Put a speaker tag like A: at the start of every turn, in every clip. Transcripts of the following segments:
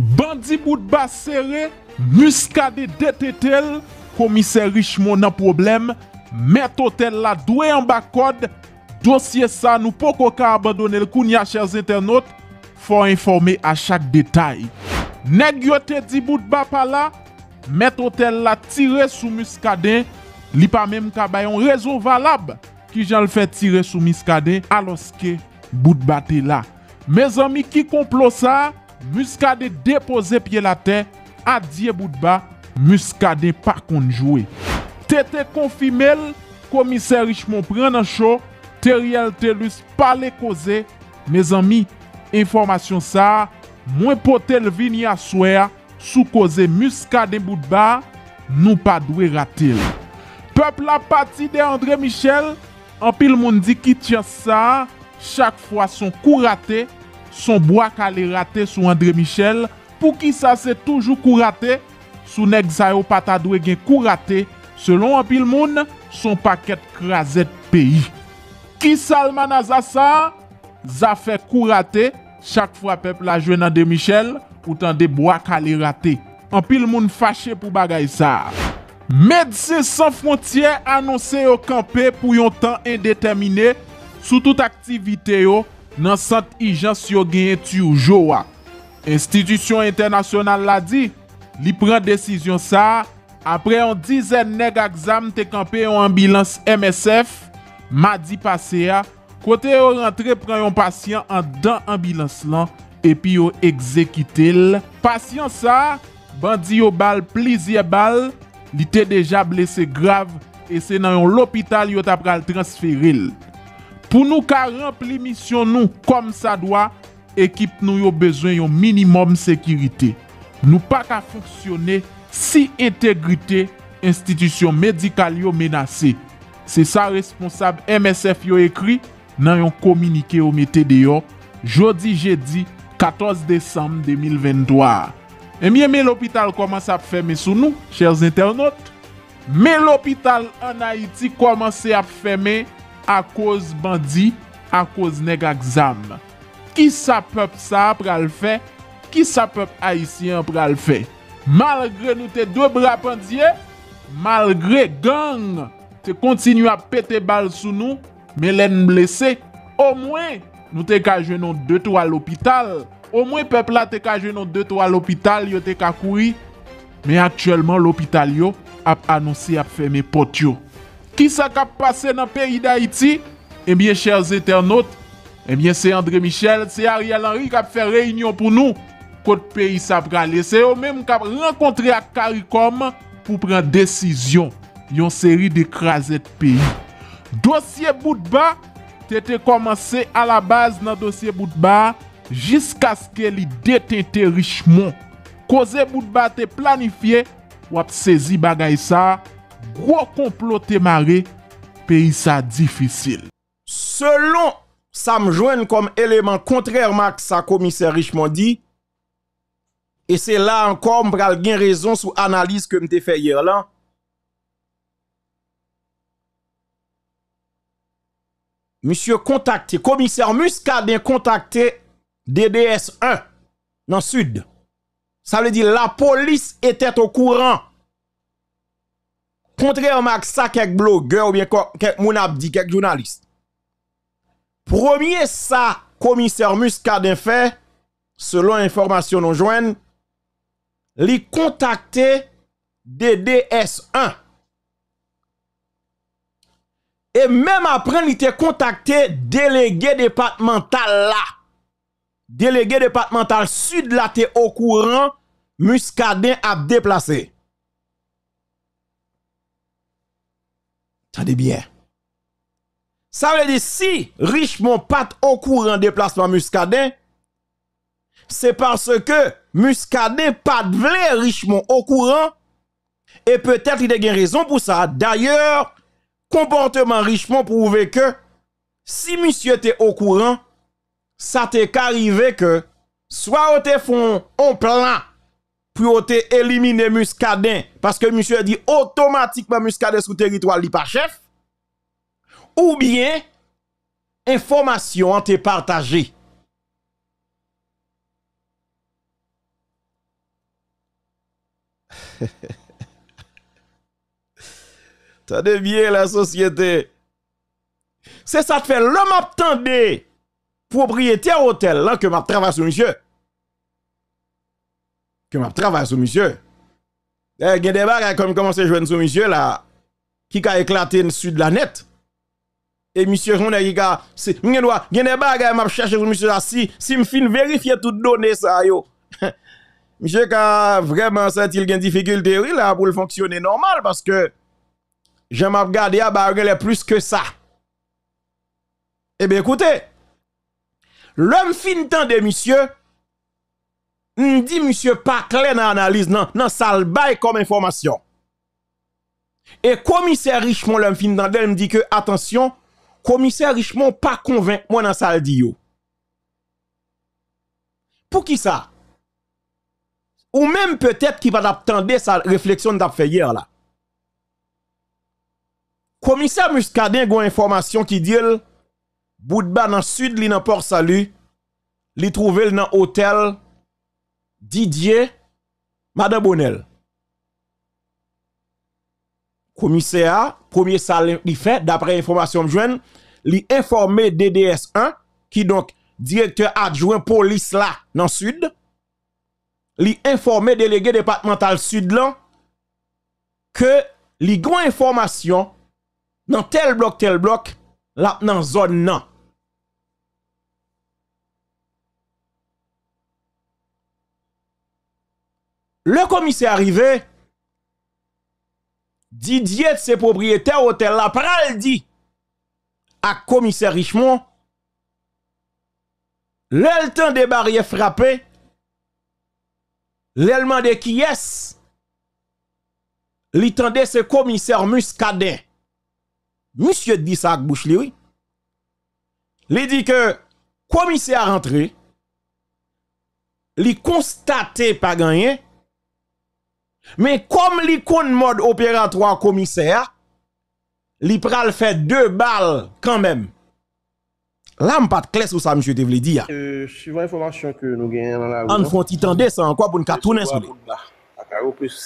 A: Bandi Boudba sere, muskade dete tel, komise Richemont nan problem, metotel la dwe yon bak kod, dosye sa nou poko ka abandone l koun ya chers internot, fò informe a chak detay. Negyote di Boudba pa la, metotel la tire sou muskade, li pa mem kabayon rezo valab, ki jan l fè tire sou muskade, aloske Boudba te la. Me zami ki komplo sa, Muska de depoze pie la te Adye bout ba Muska de pa konjoue Tete konfimel Komise richmon pren nan chou Teriel telus pale koze Me zami, informasyon sa Mwen potel vini aswe Sou koze muska de bout ba Nou pa dwe rate Pepl apati de André Michel Anpil moun di ki tia sa Chak fwa son kou rate son bwa ka le rate sou André Michel, pou ki sa se toujou kou rate, sou nek zay ou pata dwe gen kou rate, selon an pil moun, son paket kraset peyi. Ki salman a za sa, za fe kou rate, chak fwa pep la jwen André Michel, pou tan de bwa ka le rate. An pil moun fache pou bagay sa. Medse san frontye, anonse yo kampe pou yon tan indetermine, sou tout aktivite yo, nan sant ijan syo genye tu yo jowa. Institusyon internasyonal la di, li pren desisyon sa, apre yon dizen neg aksam te kampe yon ambulans MSF, ma di pase ya, kote yo rentre pren yon pasyon an dan ambulans lan, epi yo ekzekite l. Pasyon sa, bandi yo bal plizye bal, li te deja blese grav, e se nan yon lopital yot apra l transferil. Pou nou ka rampli misyon nou kom sa dwa, ekip nou yo bezwen yon minimum sekirite. Nou pa ka foksyone si integrite institisyon medikal yo menase. Se sa responsab MSF yo ekri nan yon komunike yo metede yo jodi-jeddi 14 Desembe 2023. Emiye me l'opital komanse ap feme sou nou, chers internaut? Me l'opital an Haiti komanse ap feme a kouz bandi, a kouz neg a gzam. Ki sa pep sa apre al fe, ki sa pep aisyen apre al fe. Malgre nou te dobra pandye, malgre gang, te kontinu ap pete bal sou nou, me lèn blese, o mwen nou te kaje nou de to al opital, o mwen pep la te kaje nou de to al opital, yo te kakoui, me aktuellement l'opital yo ap anonsi ap fèmè pot yo. Kisa kap pase nan peyi d'Haïti eh? Ebyen chèr zè tèrnot, ebyen eh sè André Michel, sè Ariel Henry kap fè reynyon pou nou kote peyi sa pralè. Sè yo mèm kap renkontre ak Karikom pou pran desisyon yon seri de krasè t'peyi. Dosye Boudba tè te komanse a la baz nan dosye Boudba, jiskas ke li detente richmon. Koze Boudba tè planifiye wap sezi bagay sa wap sezi bagay sa Ro komplo te mare, peyi sa difisil. Selon
B: sa m jwen kom eleman kontrèrman ki sa komiser Richemondi, e se la ankom pral gen rezon sou analise ke m te fe yè la, msye kontakte, komiser Muscadè kontakte DDS 1 nan sud. Sa m le di la polis etet o kouran. Contrairement à ça, quelques blogueurs ou bien quelques dit, journalistes. Premier ça, commissaire Muscadin fait, selon information non joignent, li contacté DDS1. Et même après, il était contacté délégué départemental là. Délégué départemental sud là, était au courant, Muscadin a déplacé. Tendez bien. Ça veut dire si Richemont pas au courant déplacement Muscadet, c'est parce que Muscadet pas de Richemont au courant et peut-être il a une raison pour ça. D'ailleurs, comportement Richemont prouve que si monsieur était au courant, ça t'est arrivé que soit au te en plein pour éliminer Muscadin, parce que monsieur dit automatiquement Muscadin sous territoire, li chef, ou bien information en te partagée. Tendez bien la société. C'est ça que fait l'homme attendait propriétaire hôtel là que m'a travaille sur monsieur que m'a travaillé sous monsieur. Eh, il y a des comme comment à jouer sous monsieur là qui a éclaté le sud de la net. Et monsieur j'en ai, qui a c'est il y a des m'a chercher monsieur là si si me fin vérifier toutes données ça yo. monsieur a vraiment senti il y a une difficulté là pour le fonctionner normal parce que je m'a regardé à barrer plus que ça. Eh bien écoutez, l'homme fin temps de monsieur Ndi msye pa kle nan analiz nan sal bay kom informasyon. E komisè Richemont lèm fin nan den mdi ke, Atensyon, komisè Richemont pa konvenk mwen nan sal di yo. Pou ki sa? Ou menm peutèp ki pa tap tende sa refleksyon tap fe yer la. Komisè msye kaden gwen informasyon ki dil, Boutba nan sud li nan port sali, Li trouvel nan hotel, Didier, Madame Bonnel. Commissaire, premier salaire, il fait, d'après information jeune, il informé DDS1, qui donc directeur adjoint police là, dans le sud, il informé délégué départemental sud là, que li information dans tel bloc, tel bloc, là, dans zone non. Le commissaire arrivé, Didier, ses propriétaires hôtel la pral dit à commissaire Richemont, le temps des barrières frappées, l'élément de qui est, l'étendait ce commissaire Muscadet. Monsieur dit ça à bouche Il dit que commissaire rentré, il pas gagné, Me kom li kon mod operatoan komiser Li pral fè dè bal kanmèm Lam pat kles ou sa mjè te vle di ya An fon titan desan, kwa pou n ka toune sou
C: Ak a yo plus 6,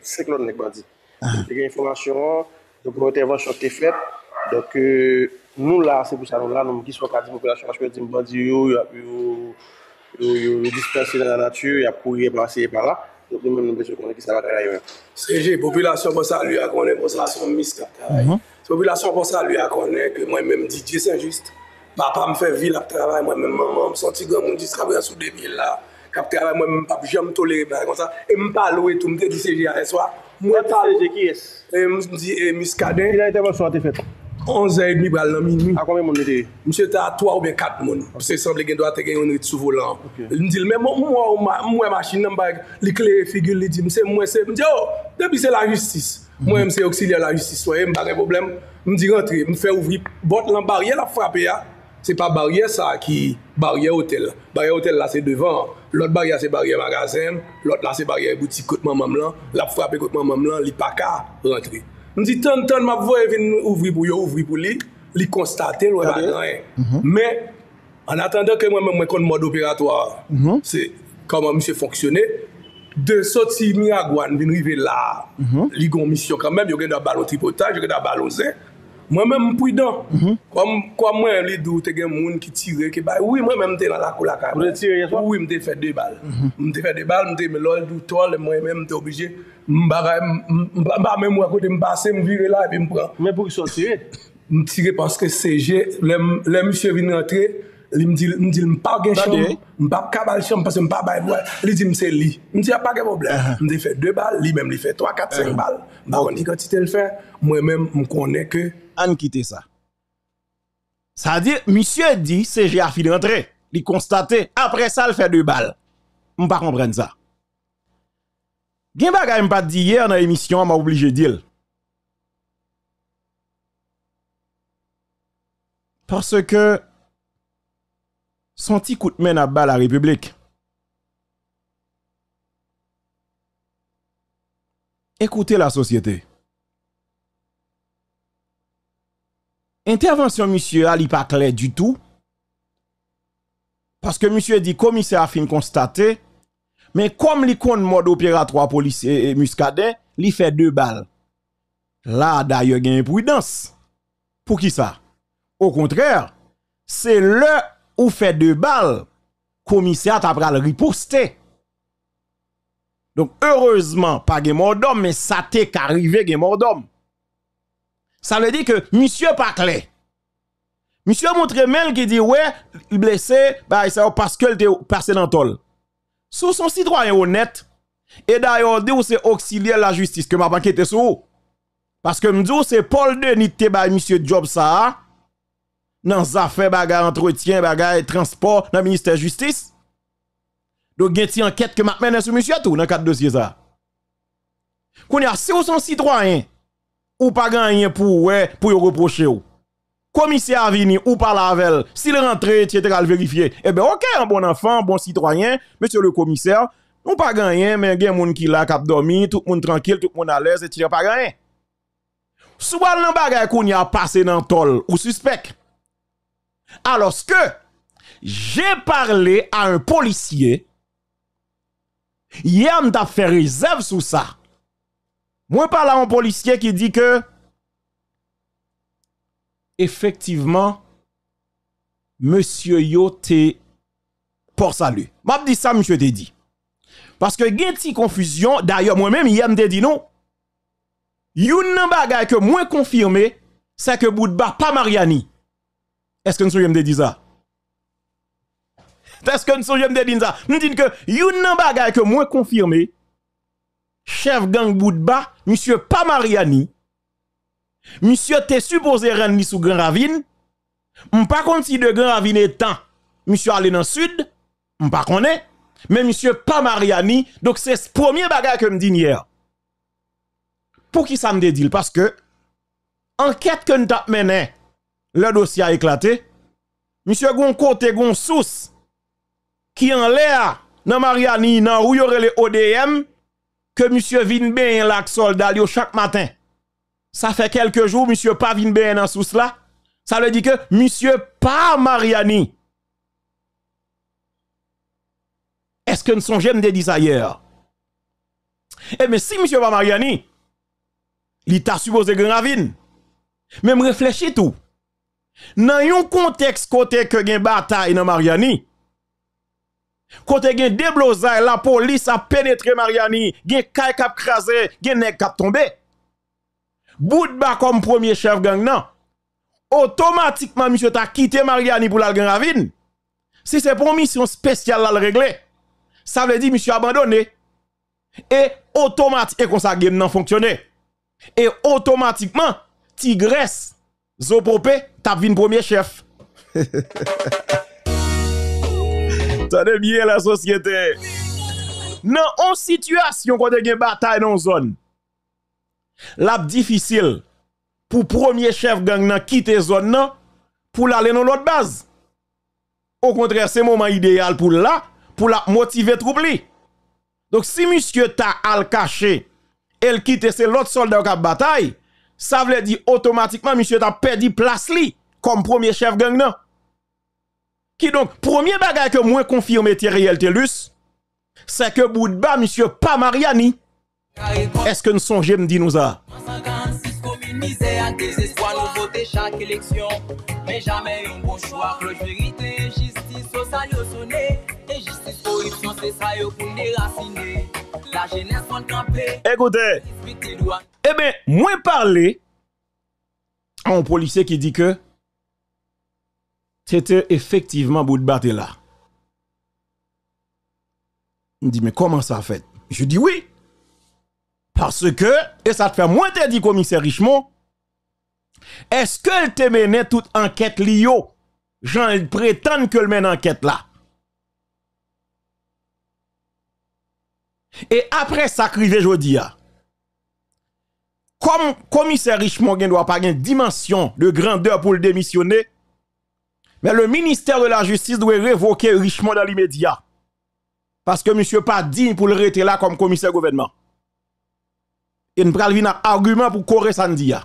C: 6 lot nek bwadi Lè gen informasyon, nou pral te vwaj chote fèt Nou la, se pou chanon la, nou mki swak a di mwopelasyon Mwen chwè di mwobadi yo, yo disperse nan la natyè Yo pou reprasye par la Opne mèm nèmèm che konèk ki sa la traayè mèm. Sè jè, popilasyon pon sa luyè konèk, pon sa luyè mèm miska traayè. Mhm. Popilasyon pon sa luyè konèk, mèm mèm di diè sè jist. Pa mèm fè vil ap traayè, mèm mèm mèm santi gwen mèm di srabya sou debil la. Kapi traayè mèm mèm jèm tole e mèm kon sa. E mèm palowe tout, mèm te di sè jè a lè e swa. Mèm talo, mèm mèm di e miska den. Il a y te mèm sou atifètè. promette wè dis te onse edmi bral nan mi ini shake mi men jyè??? mwen mwen hotet mwen 3we ban $께ity senman sen 없는 gen Please respect menішle onde set Meeting mwen mwen mwen jye mwen mwen si nanan 이�ou nik le figyo, lè di mwen mwen k la bisè mhm. la justise mwen mwen mwen sixe xili ap la justise mwen mwen jya mwen pri tenten mwen barye ap frape ra k creates deme trip mwen mwen nye parten parote mwen lè bagen kon bare bagen magazine mwen lè vajan ap bar Pope ekote mwen mwen mwen mwen frapen ap frape mwen mwen mwen jyepaki ka ren uploading Ndi tan tan ma voye vin ouvri pou yo, ouvri pou li, li konstate lwè wè nan yè. Men, an atanda ke mwen mwen kon mod operatwa, se, kama mwen se foksyone, de soti mi agwan vin rive la, mhm. li gon misyon kamem, yo gen da balon tripotaj, yo gen da balon zè. Mwen mwen mpouy dan, kwa mwen li dou te gen moun ki tire, ki bay. Oui, mwen mwen mte nan la kou la kam. Mwen mwen tire yaswa? Oui, mwen mte fe de bal. Mwen mte fe de bal, mwen mte me lol, dou tol, mwen mwen mte obije. Mwen bar mwen mwakote, mwen basen, mwen vire la, epen mwen pran. Mwen mwen mpouy son tire? Mwen tire paske seje, le msye vin entre, li m di m pa gen chanm, m pa kabal chanm, pase m pa bay vwa, li di m li. M a pa gen problem, m di fe 2 bal, li men li fe 3, 4, 5 bal. Bakon, i kati te
B: l fe, mwen men m konen ke... An kite sa. Sa di, misye di, se jè a fi rentre, li konstate, apre sa l fe 2 bal. M pa kompren sa. Gen bagay m di yer nan emisyon, Parce que son petit coup de à la République. Écoutez la société. Intervention monsieur Ali pas clair du tout. Parce que monsieur dit commissaire a fin constaté mais comme l'icône mode opératoire policier et muscadet, fait deux balles. Là d'ailleurs une prudence. Pour qui ça Au contraire, c'est le ou fait deux balles, commissaire t'a le riposter. Donc heureusement pas de mort d'homme mais ça t'est arrivé de mort d'homme. Ça veut dire que monsieur pas Monsieur montre qui dit ouais, blessé bah blessé, parce que était passé dans tol. Sous son citoyen honnête et d'ailleurs dit c'est auxiliaire la justice que m'a est sous. Parce que me c'est Paul Denis te bah monsieur job ça dans les affaires, bagarre entretien, bagarre transport, dans le ministère de la justice. Donc, il y a une enquête que maintenant sur monsieur tout dans quatre dossiers ça. Qu'on y a si vous citoyen ou pas gagné pour ouais pour reprocher ou. Commissaire venir, ou pas lavel, s'il rentre etc. le vérifier. Eh ben OK, un bon enfant, un bon citoyen, monsieur le commissaire, on pas gagné mais a moun qui l'a cap dormi, tout le monde tranquille, tout le monde à l'aise et pas gagné. Soit l'an pas qu'on y a passé dans tol ou suspect alors que j'ai parlé à un policier, hier, m'a fait réserve sur ça. Moi, parle à un policier qui dit que, effectivement, monsieur Yoté pour salut. M'a dit ça, monsieur te dit. Parce que une petite confusion, d'ailleurs moi-même hier me dit non. Youn nan bagay que moins confirmé, c'est que Boudba pas Mariani. Est-ce que nous sommes dire ça? Est-ce que nous sommes dire ça? Nous disons que, un bagaille que moi confirmé, chef gang Boudba, monsieur Pamariani. Mariani, monsieur t'es supposé rendre sous Grand Ravine, m'pas contre si de Grand Ravine étant, monsieur allé dans le sud, pas connaît, mais monsieur Pamariani. donc c'est ce premier bagage que me dit hier. Pour qui ça me dit Parce que, enquête que nous avons mené, le dossier a éclaté. Monsieur Gon kote Gon qui en l'air, dans Mariani, dans où les ODM, que monsieur vin bien lak soldat chaque matin. Ça fait quelques jours, monsieur pas vin bien dans Sous là. Ça veut dire que monsieur pas Mariani. Est-ce que nous sommes de des ça Eh bien, si monsieur pas Mariani, il t'a supposé que Même réfléchis tout. Dans un contexte côté que gen bataille dans Mariani, côté gen déblosay, la police a pénétré Mariani, gen kay kap krasé, gen nek kap tombé. Boudba comme premier chef gang Automatiquement monsieur t'a quitté Mariani pour la Ravine. Si c'est pour mission spéciale à le régler, ça veut dire monsieur abandonné. Et automatiquement et comme ça game nan fonctionné. Et automatiquement Tigresse Zopopé, t'as vu premier chef. Tenez bien la société. Non, une situation quand il y a bataille dans zone. La difficile pour premier chef gang nan quitter zone pour aller dans l'autre base. Au contraire, c'est moment idéal pour là pour la motiver troubler Donc si monsieur ta al caché, elle quitte c'est l'autre soldat qui bataille ça veut dire automatiquement, monsieur t'a perdu place li comme premier chef gang Qui donc, premier bagage que moi confirmé Thériel Telus, c'est que Boudba, monsieur, pas Mariani. Est-ce que nous songez, me dit nous ça?
D: misère, désespoir, nous voter chaque élection. Mais jamais un bon choix, que vérité, justice, au salaire sonné. Et justice, corruption, c'est ça, yo, pour déraciner. La jeunesse, on campé.
B: Écoutez, eh bien, moins parler à un policier qui dit que c'était effectivement bout de là. Il me dit, mais comment ça fait Je dis oui. Parce que, et ça te fait moins te dit, commissaire Richemont, est-ce qu'elle te mené toute enquête lio Jean, prétend que le mène enquête là. Et après ça, dis, dis. Ah, komisè Richemont gen dwa pa gen dimansyon de grandeur pou l demisyonè, men le Ministèr de la Justis dwe revoke Richemont dan l'imèdia, paske msè pa digne pou l rete la kom komisè govenman. En pralvi nan argument pou kore san diya.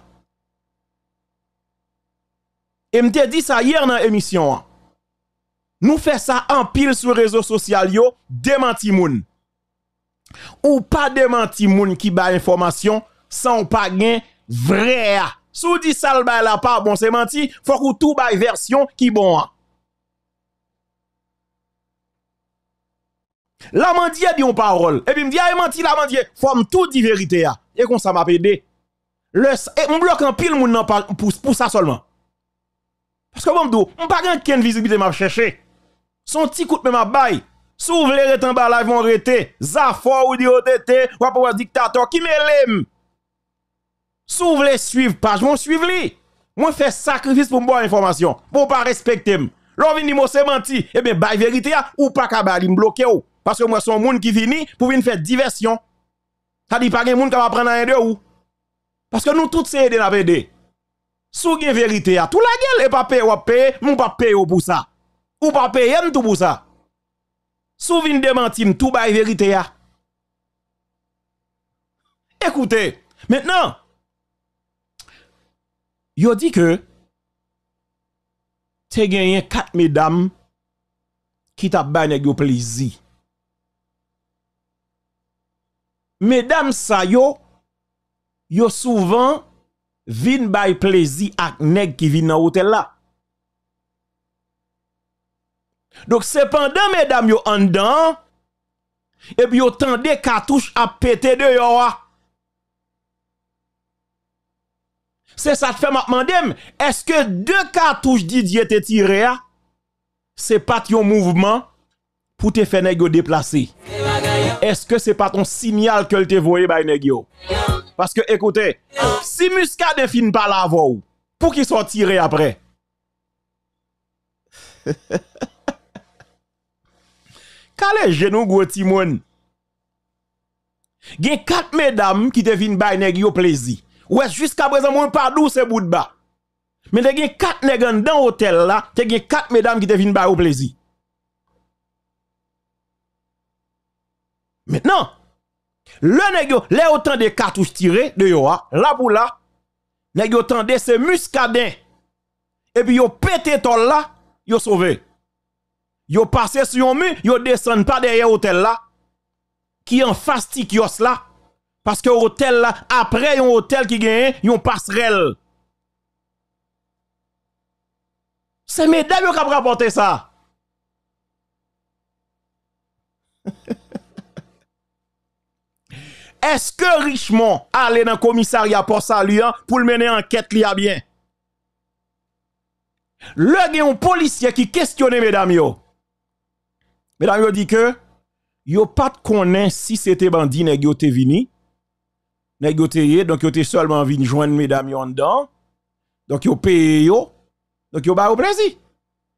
B: En mte di sa yer nan emisyon an, nou fè sa an pil sou rezo sosyal yo, demanti moun. Ou pa demanti moun ki ba informasyon, sans pas vrai. Sous dit ça le la pas bon c'est menti, faut que tout bail version qui bon. La mendie dit une parole. Et puis me dit, a ah, menti la mendie, Faut me tout dit vérité. Et comme ça m'a aidé. Le, et bloque en pile moun nan pa, pour, ça seulement. Parce que bon, on pas ken visibilité m'a cherché. Son petit coup même m'a bail. sous vle en bas là, ils vont arrêter. Zafo ou diotété, oh, ou dictateur qui m'aime. Si vous voulez suivre page, vous suivez. Moi, fais sacrifice pour bonne information. Pour pas respecter. L'on moi se menti. Eh bien, bah, vérité, ah, ou pas qu'à me bloquer. Parce que moi, son monde qui vini pour venir faire diversion. Ça dit pas un monde qui va prendre un de ou. Parce que nous tous, c'est aider la vede. Sou gen vérité à ah, tout la gueule et pas payer ou payer, mon pas payer pour ça. Ou pas payer tout pour ça. Sou vin mentir, tout bail vérité à. Ah. Écoutez, maintenant Yo di ke, te genyen kat medam ki tap bay neg yo plezi. Medam sa yo, yo souvan vin bay plezi ak neg ki vin nan ote la. Dok sepanda medam yo andan, ep yo tende katouche ap pete de yo wak. c'est ça que fait m'a demande, est-ce que deux cartouches Didier te tiré hein? c'est pas ton mouvement pour te faire déplacer? Est-ce que c'est pas ton signal que te voyé by bah, negio? Parce que écoutez, si ne finit pas la voie, pour qu'il soit tiré après. Kale genou Il y a quatre mesdames qui te finissent by bah, plaisir. Ouais, jusqu'à présent, moi, pas d'où c'est bout de bas. Mais t'as gagné quatre nègres dans l'hôtel là, t'as gagné quatre mesdames qui te viennent au plaisir. Maintenant, le nègre, les autant de cartouches tirées de yoa, ah, là pour là, nèg de de ces muscadin. Et puis ont pété tout là, ont sauvé. Yo passé sur un mur, yo descend pas derrière l'hôtel là qui en fastique ont là. Parce que hôtel après un hôtel qui gagne, yon passerelle. C'est mesdames qui ont rapporté ça. Est-ce que Richemont allait dans le commissariat pour saluer hein, pour mener enquête y a bien? Le un policier qui questionne, mesdames Mesdames yo dit que yo pas de si c'était bandit qui négocié donc yo seulement venu joindre mesdames en dedans donc yo payé yo donc yo ba au Brésil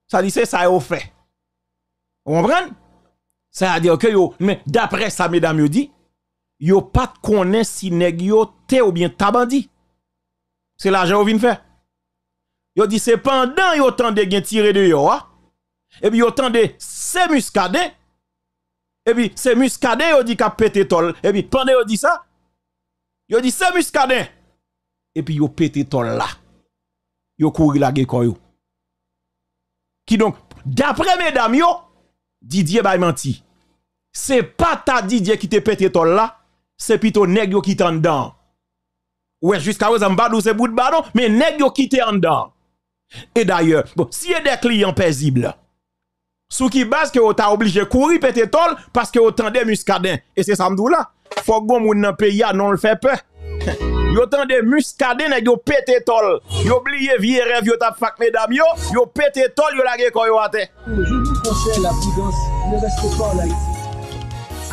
B: ça dit c'est ça yo fait vous comprenez ça veut dire que yo mais d'après ça mesdames yo dit yo pas connu si nèg yo té ou bien tabandi c'est l'argent yo vient faire yo dit c'est pendant yo tendé gen tiré de yo hein. et puis yo de c'est muscadé et puis c'est muscadé yo dit qu'a pété tol et puis pendant yo dit ça Yo dit c'est muscadin. Et puis yo pété tol là. Yo couru la yo. Qui donc d'après mesdames yo Didier bay menti. C'est pas ta Didier qui te pété ton là, c'est plutôt nèg yo qui t'en dedans. Ouais, jusqu'à présent, m'badou c'est bout de badon, mais nèg yo qui t'en dedans. Et d'ailleurs, bon, si y a des clients paisibles, sous qui base que vous t'a obligé courir pété tol parce que vous tendez muscadin et c'est ça là. Fok gon moun nan peyi a non le fait peur Yo tande de nèg yo pété tol. Yo oublié vie rêve yo tap fak mesdames yo, yo pété tol yo lage koyo yo atè Je vous conseille la prudence, ne reste pas en Haïti.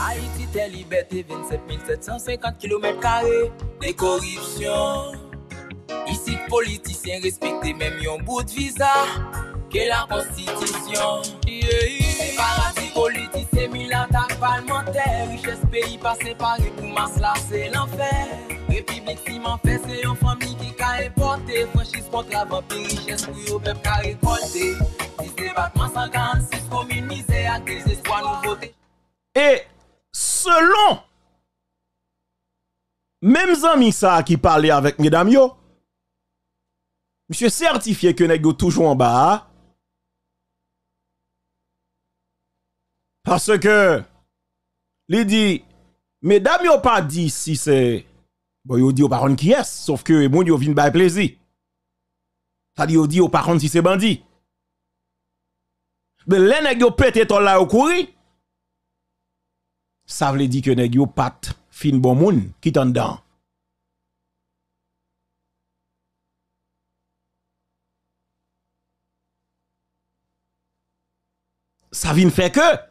D: Haïti la liberté 27750 km carrés des corruptions. Ici politiciens respectés même yon bout de visa que la constitution. yeah. Paradis politique, c'est mille attaques parlementaires. Richesse pays pas séparé pour masse là, c'est l'enfer. République si m'en fait, c'est une famille qui a importé. Franchise contre la vampire, richesse pour au peuple qui a récolté. Si c'est battement 146, communisé à des nous voter. Et selon.
B: Même Zami ça qui parlait avec mesdames yo, monsieur certifié que Nego toujours en bas, Parce que, Lui dit, mesdames, n'ont pas dit si c'est, bon, ils dit aux parents qui est, sauf que, mon ils viennent by plaisir. Ça dit, ils dit aux parents si c'est bandit. Mais les nèg yo pété ton la couri. Ça veut dire que nèg yo pat fin bon moun qui t'en dan. Ça vient faire que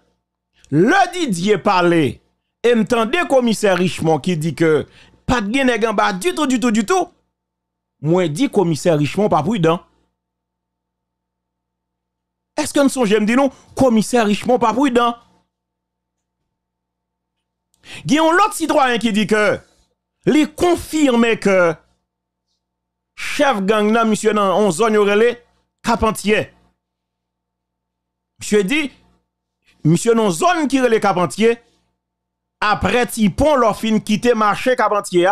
B: le Didier parlait, et le commissaire Richemont qui dit que pas de gagne du tout, du tout, du tout. Moi, dit commissaire Richemont, pas prudent. Est-ce que nous sommes, me dit non, commissaire Richemont, pas prudent. Il y citoyen qui dit que, les confirme que, chef gang nan, monsieur nan, on zone relais, capentier Monsieur dit, monsieur non zone qui relè Carpentier après Tipon pont leur fin quitter marché Carpentier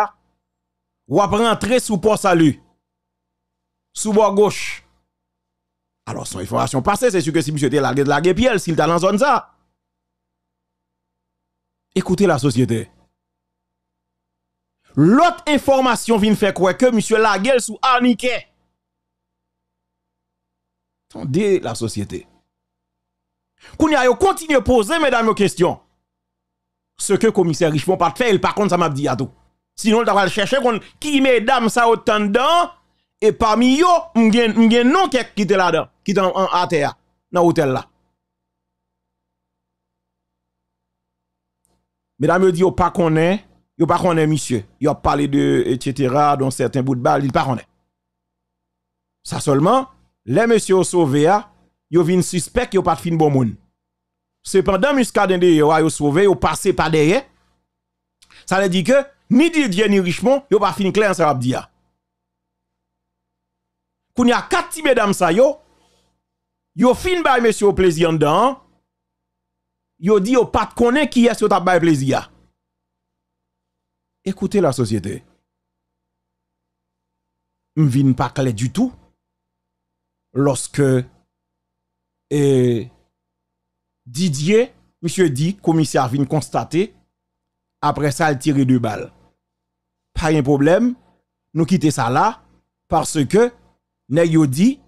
B: ou ah, après rentrer sous port salut sous bord gauche alors son information passée c'est sûr que si monsieur était largué de la s'il t'a dans zone ça écoutez la société L'autre information vient faire quoi que monsieur Laguel sous Arniquet. Attendez la société. Qu'on a continué à poser, mesdames, aux questions. Ce que commissaire Richemont pas fait, il par contre, ça m'a dit à tout. Sinon, il va chercher qui, mesdames, ça autant dedans. Et parmi eux, un non qui était là-dedans, qui était en, Atea, dans l'hôtel là. Mesdames, yo dit, yo pas connaît, yo pas est, monsieur. a parlé de, etc., dans certains bouts de balle, il pas connaît. Ça seulement, les messieurs sauvés, yo vin suspect yo pas fin bon monde. Cependant Muscadin de yo a yo sauvé, yo passé par derrière. Ça veut dire que ni Didier ni Richemont, yo pas fin clair ça va dire. Koun y a quatre mesdames sa yo, yo fin bay monsieur plaisir dedans. Yo dit yo pas connaît qui est yo t'a bay plaisir. Écoutez la société. M'vin pas clair du tout. Lorsque et Didier, monsieur dit, commissaire vient constater, après ça, il tire deux balles. Pas un problème, nous quittons ça là, parce que, nous dit,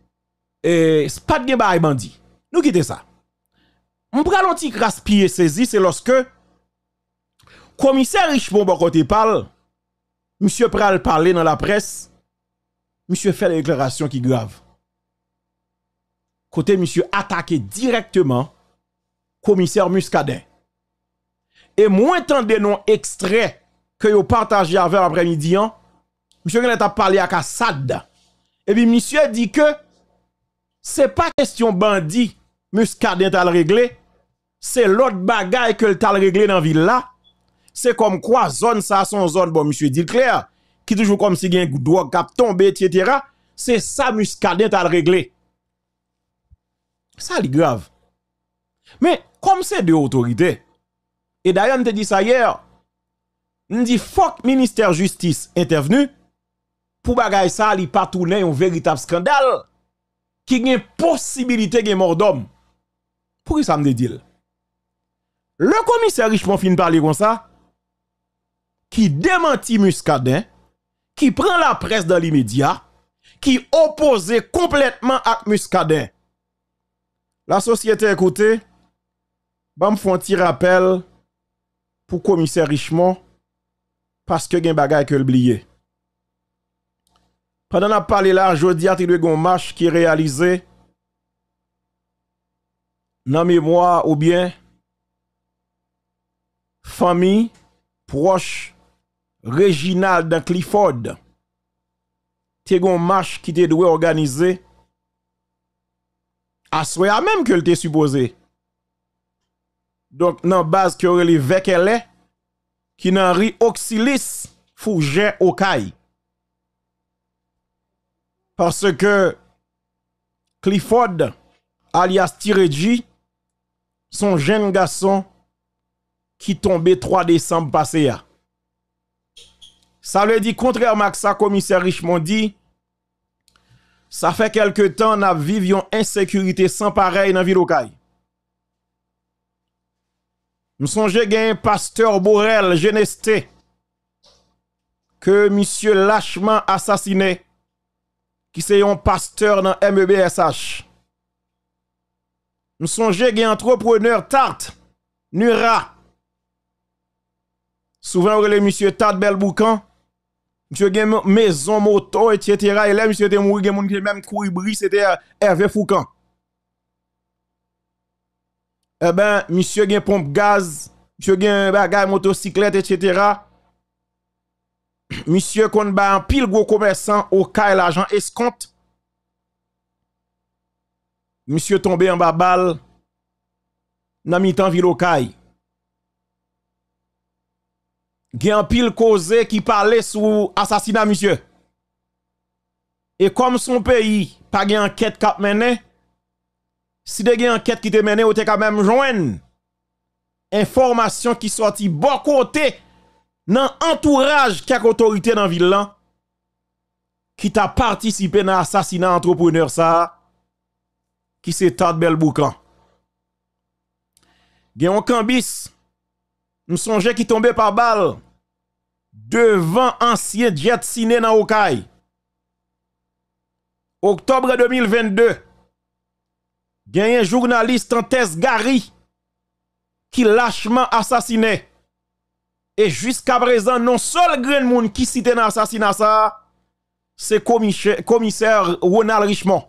B: pas de Nous quittons ça. On prend un petit saisi, c'est lorsque, commissaire Richmond côté parle, monsieur Pral parler dans la presse, monsieur fait la déclaration qui grave côté monsieur attaqué directement commissaire Muscadet. Et moins tant de noms extraits que vous partagez hein, avec l'après-midi, monsieur Genet a parlé à Kassad. Et puis monsieur dit que c'est pas question bandit Muscadet a régler. c'est l'autre bagaille que t'a réglé dans la ville là. C'est comme quoi zone ça son zone bon monsieur dit clair qui toujours comme si gain drogue a tomber etc. C'est ça Muscadet a réglé. Ça, c'est grave. Mais comme c'est de autorités, et d'ailleurs, on te dit ça hier, on dit fuck ministère justice intervenu pour bagay ça, il pas un véritable scandale qui a une possibilité de mort d'homme. Pour ça me dit Le commissaire Richemont fin parler comme ça, qui démentit Muscadin, qui prend la presse dans l'immédiat, qui oppose complètement à Muscadin La sosyete ekote, ba m fwanti rappel pou komisè richman paske gen bagay ke lbliye. Padan ap pale la, jodi ati dwe gonmash ki realize nan memwa oubyen fami, proche, rejinal dan klifod. Te gonmash ki te dwe organize à soi même que le supposé. Donc, dans la base qui aurait les est, qui n'a ri auxilis, fougé au Parce que Clifford, alias Tireji, son jeune garçon qui tombait 3 décembre passé. Ça veut dire, contrairement à ça, commissaire Richmond dit, ça fait quelque temps vivons vivions insécurité sans pareil dans ville Nous songeons à un pasteur Borel Genesté que monsieur lâchement assassiné qui est un pasteur dans MEBSH. songeons à un entrepreneur Tarte Nura Souvent on les monsieur Tarte Belboucan Monsieur gen maison, moto, etc. Et là, monsieur te mouri, gen moun qui même couru bris, c'était euh, Hervé Foucan. Eh ben, monsieur gen pompe gaz, monsieur gen euh, bagay motocyclette, etc. Monsieur kon ba un pile gros commerçant au cas l'argent escompte. Monsieur tombé en bas balle. Nan ville au caille gen pile causé qui parlait sous assassinat monsieur. Et comme son pays pas gen enquête cap mené, si de gen enquête qui te mené ou te quand même une information qui sorti bon côté dans entourage quelques autorité dans ville qui t'a participé dans assassinat entrepreneur ça qui c'est Tad Il Boucan. Gen un cambis songeait qui tombait par balle devant ancien jet ciné dans Okaï. Octobre 2022, un journaliste en thèse Gary qui lâchement assassiné. Et jusqu'à présent, non seul grand monde qui cite dans assassinat ça, c'est commissaire Ronald Richmond.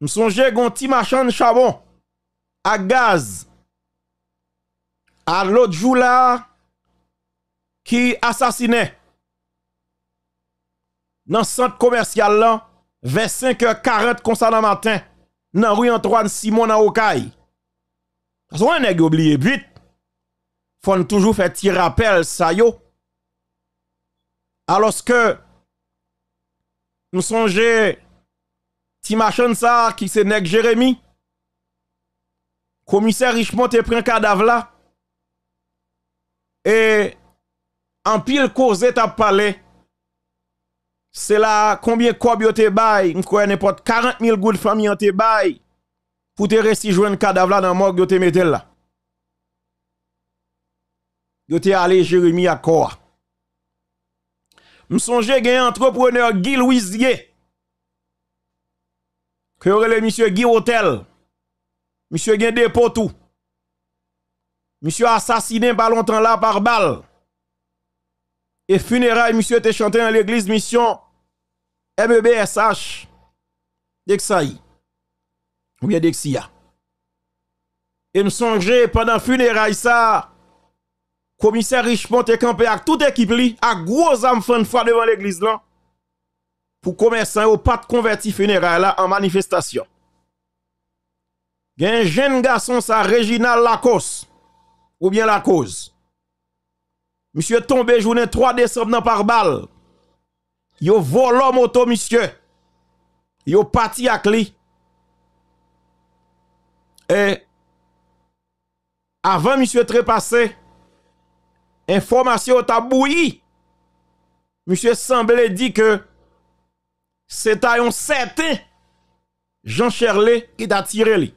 B: nous songeais un petit de charbon à gaz à l'autre jour là, qui assassiné dans le centre commercial là, vers 5h40 comme ça dans matin, dans rue Antoine Simon à Okaï. Parce qu'on a oublié vite. Faut toujours faire petit rappel ça yo. Alors que nous songeons ti machin ça qui c'est nèg Jérémy commissaire Richemont te prend cadavre là E an pil ko zeta pale, se la konbien kob yo te bay, mkwen nepot 40.000 gout fami yo te bay, pou te resi jwen kada vla nan mok yo te metel la. Yo te ale jirimi akor. M sonje gen yon antropreneur Gil Wizye, kwen yon rele msye Gil Hotel, msye gen depot ou. Monsieur assassiné pas longtemps là par balle. Et funérailles, monsieur était chanté dans l'église mission MEBSH. Dexaï. Ou bien Dexia. Et me songer pendant funérailles ça, commissaire Richemont est campé avec toute équipe li, à gros âme de fois devant l'église là, pour commerçants au pas de converti funérailles là en manifestation. un jeune garçon ça, régional Lacoste ou bien la cause. Monsieur tombé journée 3 décembre par balle. Yo volé moto monsieur. Yo parti à clé. Et avant monsieur trépassé, information t'a bouilli. Monsieur semblait dit que c'est un certain Jean Cherlé qui t'a tiré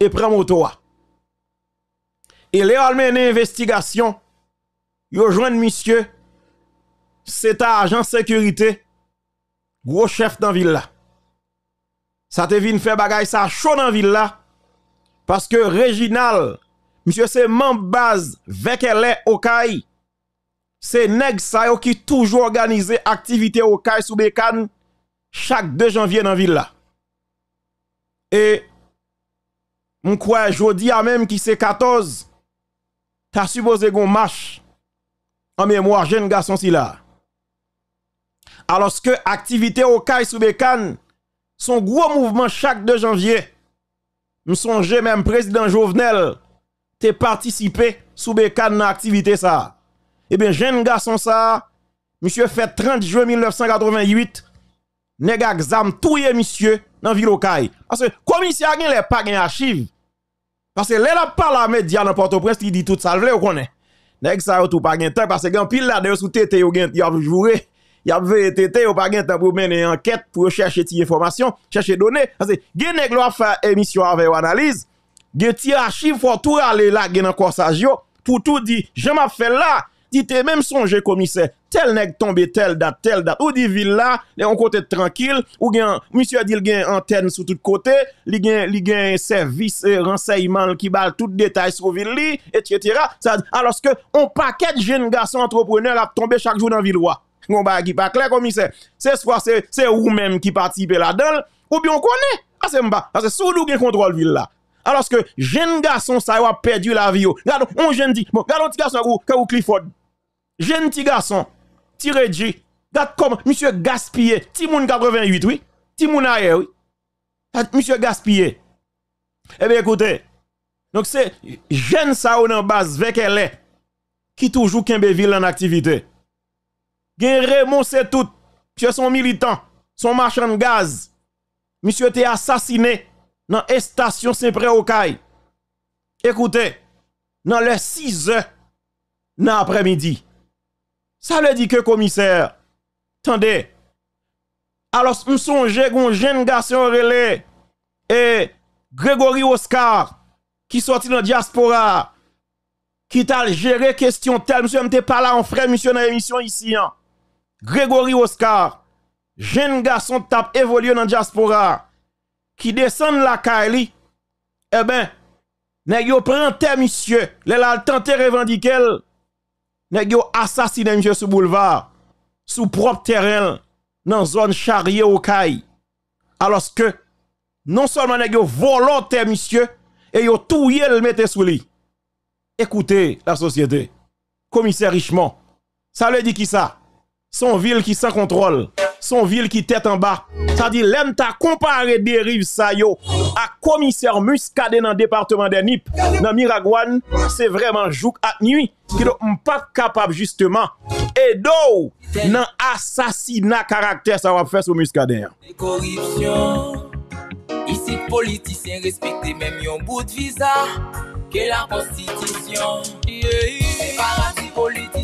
B: et prend moto. Et les une investigation, yo joint monsieur, c'est un agent sécurité, gros chef dans ville Ça te vient faire bagay ça chaud dans ville parce que régional monsieur c'est membre base, elle Okaï, c'est nèg Sayo qui toujours organisé activité Okaï sous Bekan chaque 2 janvier dans ville Et, je crois dis à même qui c'est 14, ta supposé qu'on marche en mémoire jeune garçon si là. Alors que activité au Kai sous son gros mouvement chaque 2 janvier, me songe même président Jovenel te participé sous Bekan dans l'activité. ça. Eh bien, jeune garçon ça, monsieur fait 30 juin 1988, nèg exam touye monsieur dans ville au Kai. Parce que commissaire a les pas gen archives. Parce que là, la parle à média dans Port-au-Prince, il dit tout ça, vous connaissez. Nèg ça yo tout pas gen temps parce que gen pile là vous sous tété yo gen y a joué, y a tété pas gen temps pour mener enquête, pour chercher des informations, chercher données parce que gen nèg faire émission avec analyse, gen ti archive faut tout aller là gen en corsage pour tout dire, je m'en fait là Dite, mem sonje komise, tel neg tombe, tel dat, tel dat, ou di villa, ne on kote ah, ah, tranquil, bon, ou gen, misyo di gen anten sou tout kote, li gen, li gen servise, renseyman, ki bal tout detay sou villi, etc. Aloske, on paket jen gason antropreneur la tombe chak jou nan villwa. Gon ba, ki pakle komise, ses fwa se, se ou menm ki patipe la del, ou bi on kone, ase mba, ase sou nou gen kontrol villa. Aloske, jen gason saywa pedu la viyo, gado, on jen di, bon, gado ti gason ou, ke ou kli fode. jeune petit garçon, petit comme monsieur gaspillé, petit 88, oui, petit moun oui. Ah, monsieur gaspillé. Eh bien, écoutez, donc c'est jeune ça en base, avec elle qui toujours ville en activité. Gen Raymond c'est tout, monsieur son militant, son marchand de gaz. Monsieur était assassiné dans l'estation saint pré caille. Écoutez, dans les 6 heures, dans l'après-midi, ça veut dire que commissaire, attendez, alors nous songeons un jeune garçon relais et Grégory Oscar qui sorti dans la diaspora, qui t'a géré question tel. monsieur, m'te pas là en frère, monsieur, dans l'émission ici. Hein. Grégory Oscar, jeune garçon a évolué dans la diaspora, qui descend la Kali. eh ben, n'a yo prend monsieur, le la tenté revendiquer nèg yo assassiné monsieur sous boulevard sous propre terrain dans zone charrier au caille alors que non seulement nèg yo volontaire monsieur et yo touyé le mettez sous lui écoutez la société commissaire Richemont ça lui dit qui ça son ville qui s'en contrôle Son vil ki tèt an ba Sa di lèm ta kompare deriv sa yo A komisèr muskade nan departement de Nip Nan Miragwan Se vreman jouk at nwi Ki do m pa kapab justeman E do Nan asasina karakter sa wap fè sou muskade
D: Koripsyon Isi politisyen Respektè mèm yon bout visa Ke la prostitisyon Parati politisyen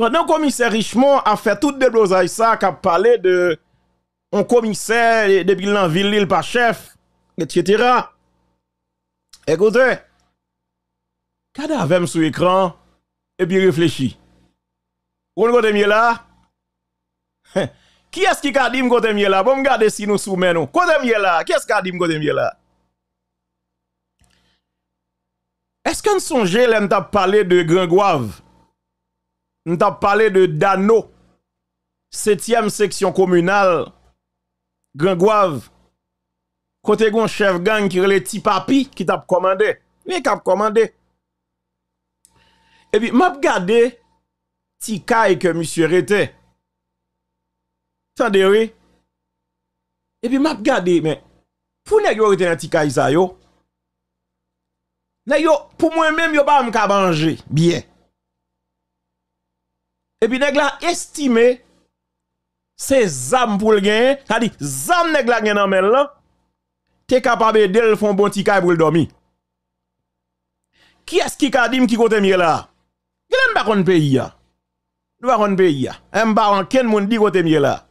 B: Pendant le commissaire Richemont a fait tout de ça, qui a parlé de un commissaire depuis la ville, il pas chef, etc. Écoutez, cadavre sur l'écran et puis réfléchis. Où le ce là? Qui est-ce qui a dit que mieux là? Bon, regardez si nous soumettons. Côté mieux là? Qui est-ce qui a dit que là? Est-ce qu'on songeait, l'on parler de de Gringoire? Nous avons parlé de Dano, 7e section communale, Gringoave. Côté chef gang qui est petit papi qui t'a commandé. Mais qui a commandé. Et puis, m'a regardé petit que monsieur était. Tandé, oui. Et puis, m'a regardé, mais, pour n'importe dans petit yo? pour moi même yo pas manger bien. Et puis, nèg la estimé, c'est zam pour le gain. c'est-à-dire, zam nègla la en mel là, t'es capable de le faire bon petit pour le dormir. Qui est-ce qui a dit qui côté mieux là? Il a pas de pays là. Il pas de pays là. Il pas en ken moun dit côté mieux là.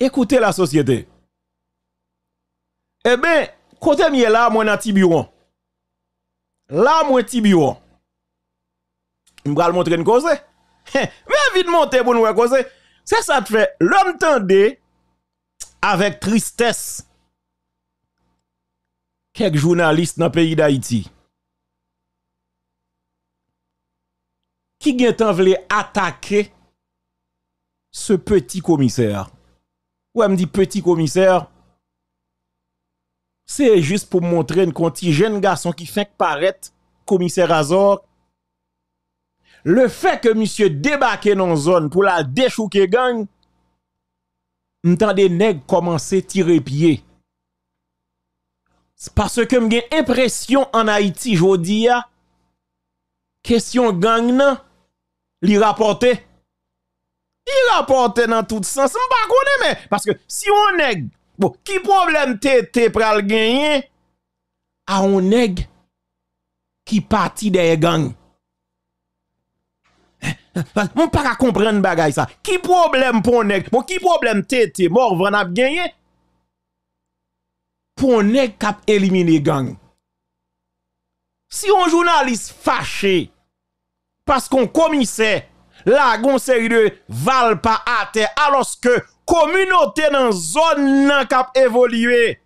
B: Écoutez la société. Eh bien, côté mieux là, moi un petit bureau. Là, moi un petit bureau m'bral montrer une cause. Hein? Mais vite monter pour nous cause. C'est ça te fait l'homme tendé. avec tristesse quelques journalistes dans le pays d'Haïti. Qui gen vle attaquer ce petit commissaire? elle me dit petit commissaire, c'est juste pour montrer un conti jeune garçon qui fait paraître commissaire Azor le fait que monsieur débarque dans zone pour la déchouquer gang, des nèg commencer tirer pied. Parce que j'ai impression en Haïti jodi a question gang nan li rapporté. Il rapporté dans tout sens, m'pa connais mais parce que si on nèg bon qui problème pour le gagner à ah, on nèg qui parti des gangs mon pas à comprendre bagay ça. Qui problème pour nèg? Bon, qui problème tété mort pour a gagné? Pour nèg cap éliminer gang. Si un journaliste fâché parce qu'on commissait la série de val pas à terre alors que communauté dans zone nan cap évolué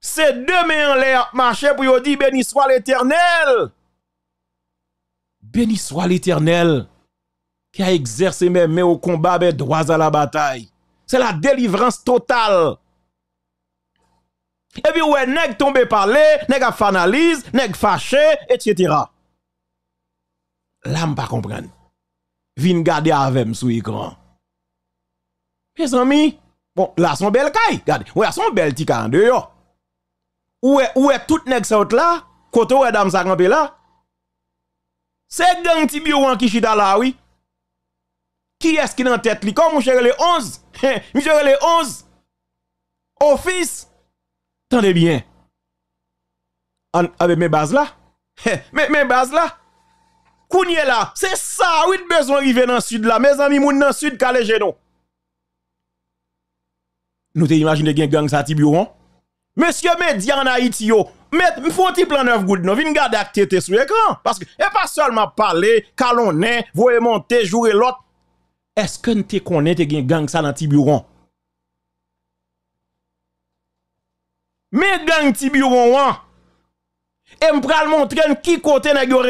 B: C'est demain en l'air marché pour dit dire béni soit l'éternel. Béni soit l'Éternel qui a exercé mes mains au combat, mes droits à la bataille. C'est la délivrance totale. Et puis, ouais, nèg tombé parler, nèg a fanalise, nèg fâché, etc. Là, pas comprendre. Vin garder avec sous écran. Mes amis, bon, là, son bel caille, regardez. Ouais, son bel tika en dehors. Ouais, ouais, tout nèg saute là, côté ouais, dame sa là, c'est gang Tiburon qui chita là, oui. Qui est-ce qui est en tête li? Comme monsieur les 11? monsieur le 11? Office? Tendez bien. avec mes bases là? Hein, mes, bases là? Kounye là, c'est ça, oui, besoin d'arriver dans le sud là. Mes amis, moun dans le sud, calé genou. Nous te imagine gen gang sa Tiburon? Hein? Monsieur Média en Haïti yo, mais il font un petit plan 9 gouttes non viens garder activité sur l'écran, parce que et pas seulement parler calonner voyer monter jouer l'autre est-ce que tu connais tes gang ça dans tiburon mais gang tiburon bureau, et me pral montrer qui côté nèg yo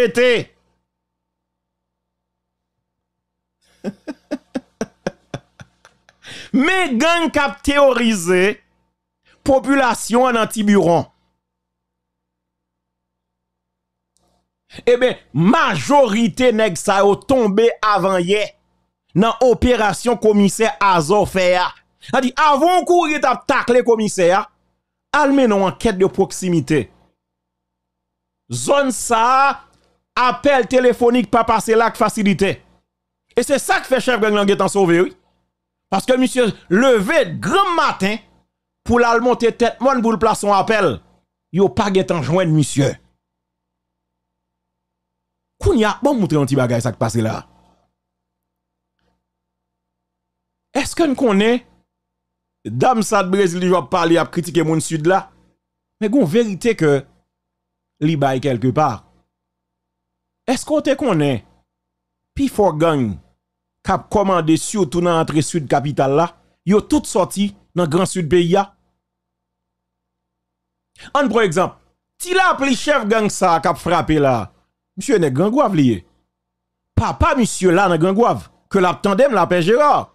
B: mais gang cap théoriser population en tiburon eh bien, majorité nèg sa yo tombé avant hier dans opération commissaire Azofea. A dit avant courir t'a les commissaire, almen en enquête de proximité. Zone ça appel téléphonique pas passer là facilité. Et c'est ça que fait chef gang langue en sauvé oui. Parce que monsieur levé grand matin pour la monter tête moun pour le placer son appel. Yo pas gen pas, joindre monsieur. Kounia, bon, montrer un petit bagage ça qui passe là. Est-ce que nous connaissons, dame ça de Brésil, qui va parler à critiquer mon sud là? Mais gon vérité que, li baille quelque part. Est-ce qu'on te connaît, pi for gang, cap commandé surtout dans entre sud capitale là, yo tout sorti dans grand sud pays là? En exemple, ti la pli chef gang ça cap frappé là, Monsieur n'est grand lié. Papa monsieur là dans grand que l'attendait la paix Gérard.